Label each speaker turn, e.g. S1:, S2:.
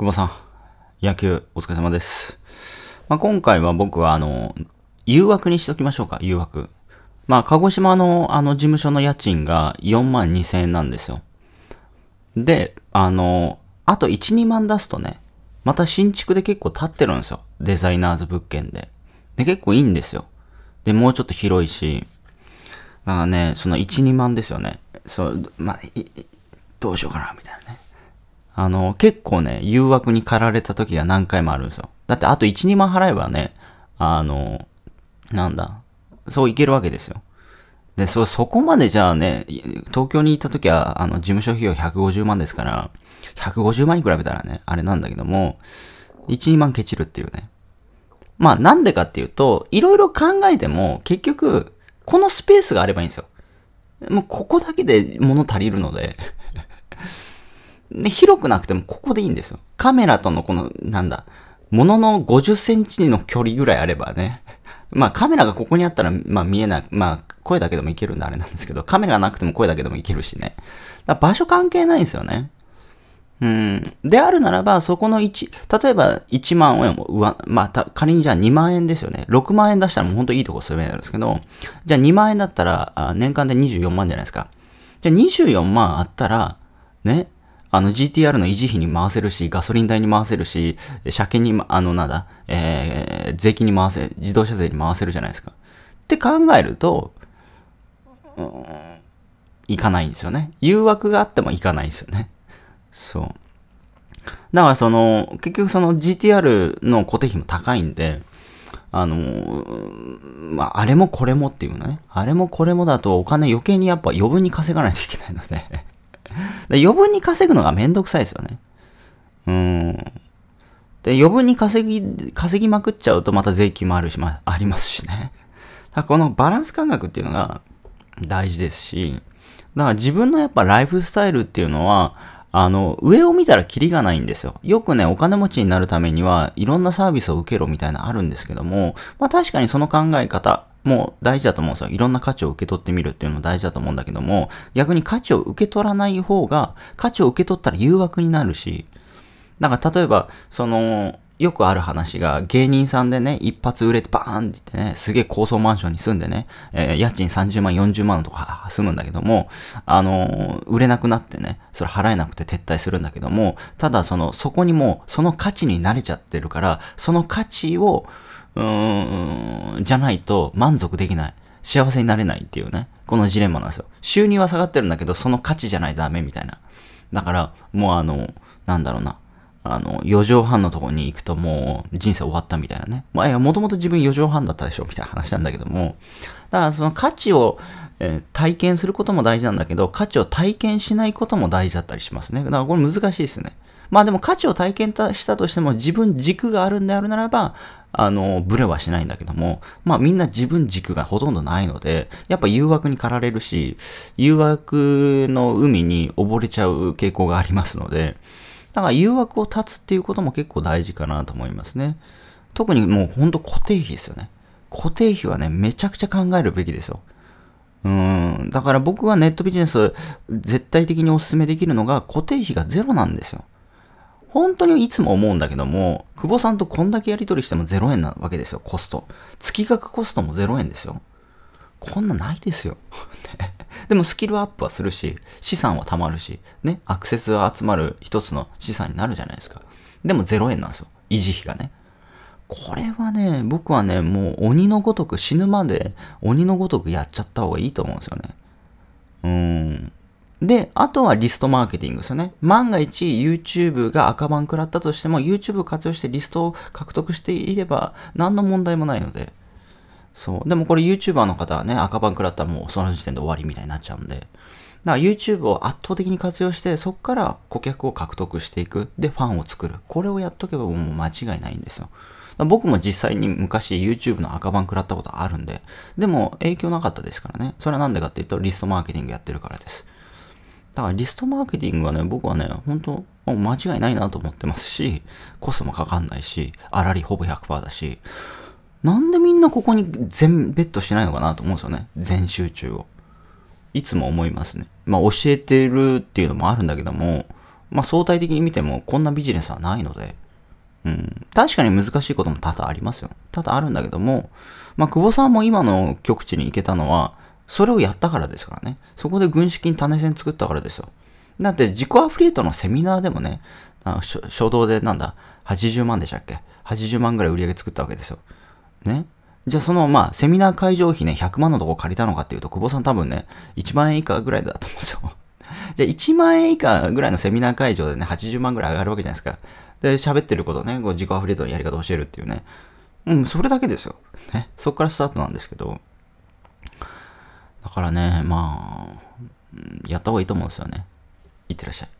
S1: 久保さん、野球お疲れ様です。まあ、今回は僕はあの、誘惑にしときましょうか、誘惑。まあ、鹿児島のあの事務所の家賃が4万2000円なんですよ。で、あの、あと1、2万出すとね、また新築で結構建ってるんですよ。デザイナーズ物件で。で、結構いいんですよ。で、もうちょっと広いし、だからね、その1、2万ですよね。そう、まあ、どうしようかな、みたいなね。あの、結構ね、誘惑に駆られた時が何回もあるんですよ。だってあと1、2万払えばね、あの、なんだ、そういけるわけですよ。で、そ、そこまでじゃあね、東京に行った時は、あの、事務所費用150万ですから、150万に比べたらね、あれなんだけども、1、2万ケチるっていうね。まあ、なんでかっていうと、いろいろ考えても、結局、このスペースがあればいいんですよ。もう、ここだけで物足りるのでね、広くなくてもここでいいんですよ。カメラとのこの、なんだ、ものの50センチの距離ぐらいあればね、まあカメラがここにあったら、まあ見えない、まあ声だけでもいけるんであれなんですけど、カメラがなくても声だけでもいけるしね。だ場所関係ないんですよね。うん。であるならば、そこの1、例えば1万円も上、まあ仮にじゃあ2万円ですよね。6万円出したらもうほんといいとこ進めるんですけど、じゃあ2万円だったら、年間で24万じゃないですか。じゃあ24万あったら、ね、あの GTR の維持費に回せるし、ガソリン代に回せるし、車検に、あの、なんだ、えー、税金に回せ、自動車税に回せるじゃないですか。って考えると、うん、行かないんですよね。誘惑があっても行かないんですよね。そう。だからその、結局その GTR の固定費も高いんで、あのまあ、あれもこれもっていうのね。あれもこれもだとお金余計にやっぱ余分に稼がないといけないのでで余分に稼ぐのがめんどくさいですよね。うん。で、余分に稼ぎ、稼ぎまくっちゃうとまた税金もあるし、まあ、ありますしね。だこのバランス感覚っていうのが大事ですし、だから自分のやっぱライフスタイルっていうのは、あの、上を見たらキリがないんですよ。よくね、お金持ちになるためには、いろんなサービスを受けろみたいなあるんですけども、まあ確かにその考え方、もう大事だと思うんですよ。いろんな価値を受け取ってみるっていうのも大事だと思うんだけども、逆に価値を受け取らない方が、価値を受け取ったら誘惑になるし、なんか例えば、その、よくある話が、芸人さんでね、一発売れてバーンって言ってね、すげえ高層マンションに住んでね、えー、家賃30万、40万とか住むんだけども、あのー、売れなくなってね、それ払えなくて撤退するんだけども、ただその、そこにもう、その価値に慣れちゃってるから、その価値を、うーん、じゃないと満足できない。幸せになれないっていうね。このジレンマなんですよ。収入は下がってるんだけど、その価値じゃないとダメみたいな。だから、もうあの、なんだろうな。あの、4畳半のとこに行くともう人生終わったみたいなね。まあ、いや、もともと自分4畳半だったでしょみたいな話なんだけども。だからその価値を、えー、体験することも大事なんだけど、価値を体験しないことも大事だったりしますね。だからこれ難しいですね。まあでも価値を体験したとしても自分軸があるんであるならば、あの、ブレはしないんだけども、まあみんな自分軸がほとんどないので、やっぱ誘惑に駆られるし、誘惑の海に溺れちゃう傾向がありますので、だから誘惑を断つっていうことも結構大事かなと思いますね。特にもうほんと固定費ですよね。固定費はね、めちゃくちゃ考えるべきですよ。うん。だから僕はネットビジネス絶対的にお勧めできるのが固定費がゼロなんですよ。本当にいつも思うんだけども、久保さんとこんだけやり取りしても0円なわけですよ、コスト。月額コストも0円ですよ。こんなないですよ。でもスキルアップはするし、資産は貯まるし、ね、アクセスが集まる一つの資産になるじゃないですか。でも0円なんですよ、維持費がね。これはね、僕はね、もう鬼のごとく死ぬまで鬼のごとくやっちゃった方がいいと思うんですよね。うーん。で、あとはリストマーケティングですよね。万が一 YouTube が赤番食らったとしても、YouTube を活用してリストを獲得していれば、何の問題もないので。そう。でもこれ YouTuber の方はね、赤番食らったらもうその時点で終わりみたいになっちゃうんで。だから YouTube を圧倒的に活用して、そこから顧客を獲得していく。で、ファンを作る。これをやっとけばもう間違いないんですよ。僕も実際に昔 YouTube の赤番食らったことあるんで、でも影響なかったですからね。それはなんでかっていうと、リストマーケティングやってるからです。だからリストマーケティングはね、僕はね、本当もう間違いないなと思ってますし、コストもかかんないし、あらりほぼ100%だし、なんでみんなここに全ベッドしてないのかなと思うんですよね。全集中を。いつも思いますね。まあ教えてるっていうのもあるんだけども、まあ相対的に見てもこんなビジネスはないので、うん、確かに難しいことも多々ありますよ。多々あるんだけども、まあ久保さんも今の局地に行けたのは、それをやったからですからね。そこで軍資金種銭作ったからですよ。だって自己アフリエイトのセミナーでもね、初動でなんだ、80万でしたっけ ?80 万ぐらい売り上げ作ったわけですよ。ね。じゃあその、まあ、セミナー会場費ね、100万のとこ借りたのかっていうと、久保さん多分ね、1万円以下ぐらいだと思うんですよ。じゃあ1万円以下ぐらいのセミナー会場でね、80万ぐらい上がるわけじゃないですか。で、喋ってることね、こう自己アフリエイトのやり方を教えるっていうね。うん、それだけですよ。ね。そこからスタートなんですけど。だからね、まあ、やった方がいいと思うんですよね。いってらっしゃい。